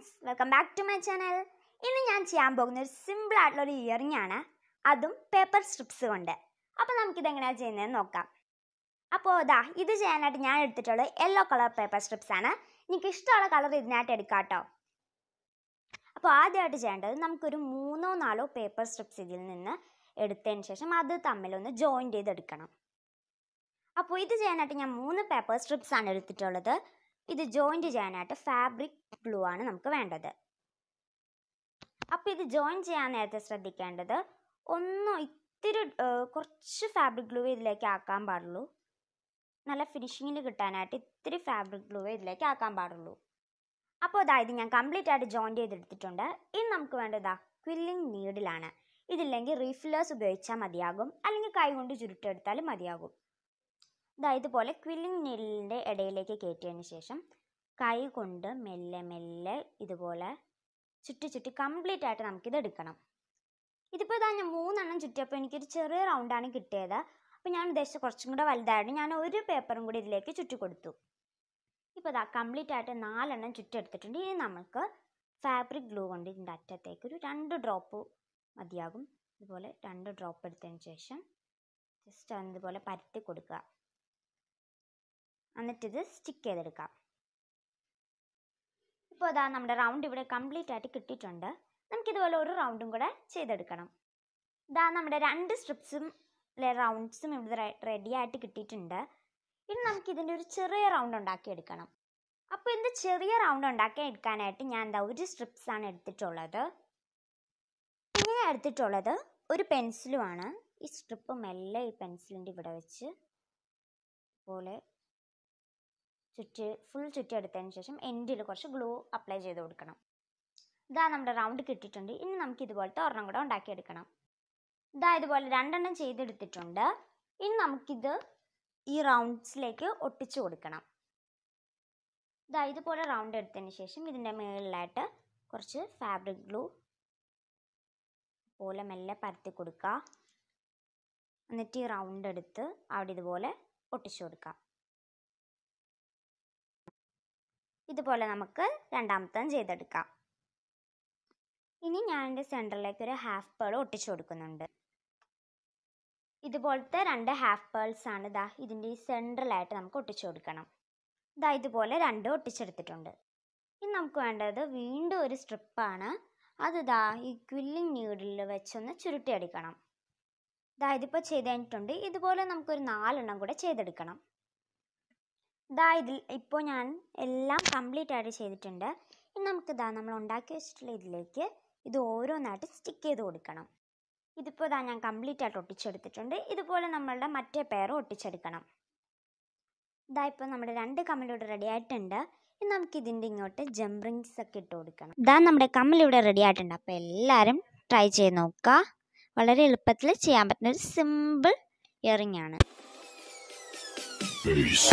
Friends welcome back to my channel ഇന്ന് ഞാൻ ചെയ്യാൻ പോകുന്ന ഒരു സിമ്പിൾ ആയിട്ടുള്ള ഒരു ഇയറിംഗ് ആണ് അതും പേപ്പർ സ്ട്രിപ്സ് കൊണ്ട് അപ്പോൾ നമുക്കിത് എങ്ങനെയാണ് ചെയ്യുന്നതെന്ന് നോക്കാം അപ്പോൾ ഇതാ ഇത് ചെയ്യാനായിട്ട് ഞാൻ എടുത്തിട്ടുള്ളത് യെല്ലോ കളർ പേപ്പർ സ്ട്രിപ്സ് ആണ് എനിക്ക് ഇഷ്ടമുള്ള കളർ ഇതിനായിട്ട് എടുക്കാം കേട്ടോ അപ്പോൾ ആദ്യമായിട്ട് ചെയ്യേണ്ടത് നമുക്കൊരു മൂന്നോ നാലോ പേപ്പർ സ്ട്രിപ്സ് ഇതിൽ നിന്ന് എടുത്തതിന് ശേഷം അത് തമ്മിലൊന്ന് ജോയിൻ ചെയ്തെടുക്കണം അപ്പോൾ ഇത് ചെയ്യാനായിട്ട് ഞാൻ മൂന്ന് പേപ്പർ സ്ട്രിപ്സ് ആണ് എടുത്തിട്ടുള്ളത് ഇത് ജോയിന്റ് ചെയ്യാനായിട്ട് ഫാബ്രിക് ഗ്ലൂ ആണ് നമുക്ക് വേണ്ടത് അപ്പോൾ ഇത് ജോയിൻ ചെയ്യാൻ നേരത്തെ ശ്രദ്ധിക്കേണ്ടത് ഒന്നും ഇത്തിരി കുറച്ച് ഫാബ്രിക് ഗ്ലൂ ഇതിലേക്ക് ആക്കാൻ പാടുള്ളൂ നല്ല ഫിനിഷിങ്ങിൽ കിട്ടാനായിട്ട് ഇത്തിരി ഫാബ്രിക് ഗ്ലൂ ഇതിലേക്ക് ആക്കാൻ പാടുള്ളൂ അപ്പോൾ ഇതാ ഞാൻ കംപ്ലീറ്റ് ആയിട്ട് ജോയിൻ ചെയ്തെടുത്തിട്ടുണ്ട് ഇനി നമുക്ക് വേണ്ടത് ക്വില്ലിംഗ് നീഡിലാണ് ഇതില്ലെങ്കിൽ റീഫില്ലേഴ്സ് ഉപയോഗിച്ചാൽ മതിയാകും അല്ലെങ്കിൽ കൈ കൊണ്ട് ചുരുട്ടെടുത്താലും മതിയാകും ദാ ഇതുപോലെ ക്വില്ലിംഗ് നെല്ലിൻ്റെ ഇടയിലേക്ക് കയറ്റിയതിന് ശേഷം കൈ കൊണ്ട് മെല്ലെ മെല്ലെ ഇതുപോലെ ചുറ്റി ചുറ്റി കംപ്ലീറ്റ് ആയിട്ട് നമുക്കിത് എടുക്കണം ഇതിപ്പോൾ ഇതാ ഞാൻ മൂന്നെണ്ണം ചുറ്റിയപ്പോൾ എനിക്കൊരു ചെറിയ റൗണ്ടാണ് കിട്ടിയത് അപ്പോൾ ഞാൻ ഉദ്ദേശിച്ച കുറച്ചും കൂടെ വലുതായിരുന്നു ഞാൻ ഒരു പേപ്പറും കൂടി ഇതിലേക്ക് ചുറ്റി കൊടുത്തു ഇപ്പോൾ ഇതാ കംപ്ലീറ്റ് ആയിട്ട് നാലെണ്ണം എടുത്തിട്ടുണ്ട് ഇനി നമുക്ക് ഫാബ്രിക് ഗ്ലൂ കൊണ്ട് ഇതിൻ്റെ അറ്റത്തേക്ക് ഒരു രണ്ട് ഡ്രോപ്പ് മതിയാകും ഇതുപോലെ രണ്ട് ഡ്രോപ്പ് എടുത്തതിന് ശേഷം ജസ്റ്റ് ഇതുപോലെ പരത്തി കൊടുക്കുക എന്നിട്ടിത് സ്റ്റിക്ക് ചെയ്തെടുക്കാം ഇപ്പോൾ അതാ നമ്മുടെ റൗണ്ട് ഇവിടെ കംപ്ലീറ്റ് ആയിട്ട് കിട്ടിയിട്ടുണ്ട് നമുക്കിതുപോലെ ഒരു റൗണ്ടും കൂടെ ചെയ്തെടുക്കണം ഇതാ നമ്മുടെ രണ്ട് സ്ട്രിപ്സും റൗണ്ട്സും ഇവിടെ റെഡി ആയിട്ട് കിട്ടിയിട്ടുണ്ട് ഇനി നമുക്ക് ഇതിൻ്റെ ഒരു ചെറിയ റൗണ്ട് ഉണ്ടാക്കിയെടുക്കണം അപ്പോൾ ഇത് ചെറിയ റൗണ്ട് ഉണ്ടാക്കി എടുക്കാനായിട്ട് ഞാൻ എന്താ ഒരു സ്ട്രിപ്സാണ് എടുത്തിട്ടുള്ളത് ഇങ്ങനെ എടുത്തിട്ടുള്ളത് ഒരു പെൻസിലുമാണ് ഈ സ്ട്രിപ്പ് മെല്ലെ ഈ പെൻസിലിൻ്റെ ഇവിടെ വെച്ച് പോലെ ചുറ്റി ഫുൾ ചുറ്റി എടുത്തതിന് ശേഷം എൻഡിൽ കുറച്ച് ഗ്ലൂ അപ്ലൈ ചെയ്ത് കൊടുക്കണം ഇതാ നമ്മുടെ റൗണ്ട് കിട്ടിയിട്ടുണ്ട് ഇനി നമുക്ക് ഇതുപോലത്തെ ഒരെണ്ണം കൂടെ ഉണ്ടാക്കിയെടുക്കണം ഇതാ ഇതുപോലെ രണ്ടെണ്ണം ചെയ്തെടുത്തിട്ടുണ്ട് ഇനി നമുക്കിത് ഈ റൗണ്ട്സിലേക്ക് ഒട്ടിച്ചു കൊടുക്കണം ഇതാ ഇതുപോലെ റൗണ്ട് എടുത്തതിന് ശേഷം ഇതിൻ്റെ മുകളിലായിട്ട് കുറച്ച് ഫാബ്രിക് ഗ്ലൂ പോലെ മെല്ലെ പരത്തി കൊടുക്കുക എന്നിട്ട് ഈ റൗണ്ട് എടുത്ത് അവിടെ ഇതുപോലെ ഒട്ടിച്ചു കൊടുക്കുക ഇതുപോലെ നമുക്ക് രണ്ടാമത്തതും ചെയ്തെടുക്കാം ഇനി ഞാൻ എൻ്റെ സെൻറ്ററിലേക്ക് ഒരു ഹാഫ് പേൾ ഒട്ടിച്ചു കൊടുക്കുന്നുണ്ട് ഇതുപോലത്തെ രണ്ട് ഹാഫ് പേൾസ് ആണ് ദാ ഇതിൻ്റെ ഈ സെൻറ്ററിലായിട്ട് നമുക്ക് ഒട്ടിച്ചു കൊടുക്കണം ദാ ഇതുപോലെ രണ്ട് ഒട്ടിച്ചെടുത്തിട്ടുണ്ട് ഇനി നമുക്ക് വേണ്ടത് വീണ്ടും ഒരു സ്ട്രിപ്പാണ് അത് ദാ ഈ ക്വില്ലിങ് നീഡിൽ വെച്ചൊന്ന് ചുരുട്ടിയെടുക്കണം ദാ ഇതിപ്പോൾ ചെയ്ത് കഴിഞ്ഞിട്ടുണ്ട് ഇതുപോലെ നമുക്കൊരു നാലെണ്ണം കൂടെ ചെയ്തെടുക്കണം ദാ ഇതിൽ ഇപ്പോൾ ഞാൻ എല്ലാം കംപ്ലീറ്റ് ആയിട്ട് ചെയ്തിട്ടുണ്ട് ഇനി നമുക്കിതാ നമ്മൾ ഉണ്ടാക്കി വെച്ചിട്ടുള്ള ഇതിലേക്ക് ഇത് ഓരോന്നായിട്ട് സ്റ്റിക്ക് ചെയ്ത് കൊടുക്കണം ഇതിപ്പോൾ ഇതാ ഞാൻ കംപ്ലീറ്റ് ആയിട്ട് ഒട്ടിച്ചെടുത്തിട്ടുണ്ട് ഇതുപോലെ നമ്മളുടെ മറ്റേ പേറും ഒട്ടിച്ചെടുക്കണം ഇതാ ഇപ്പോൾ നമ്മുടെ രണ്ട് കമ്മലിവിടെ റെഡി ആയിട്ടുണ്ട് ഇനി നമുക്ക് ഇതിൻ്റെ ഇങ്ങോട്ട് ജംറിങ്സ് ഒക്കെ ഇട്ട് കൊടുക്കണം ഇതാ നമ്മുടെ കമ്മലിവിടെ റെഡി ആയിട്ടുണ്ട് അപ്പോൾ എല്ലാവരും ട്രൈ ചെയ്ത് നോക്കുക വളരെ എളുപ്പത്തിൽ ചെയ്യാൻ പറ്റുന്ന ഒരു സിമ്പിൾ ഇയറിംഗ് ആണ് Peace.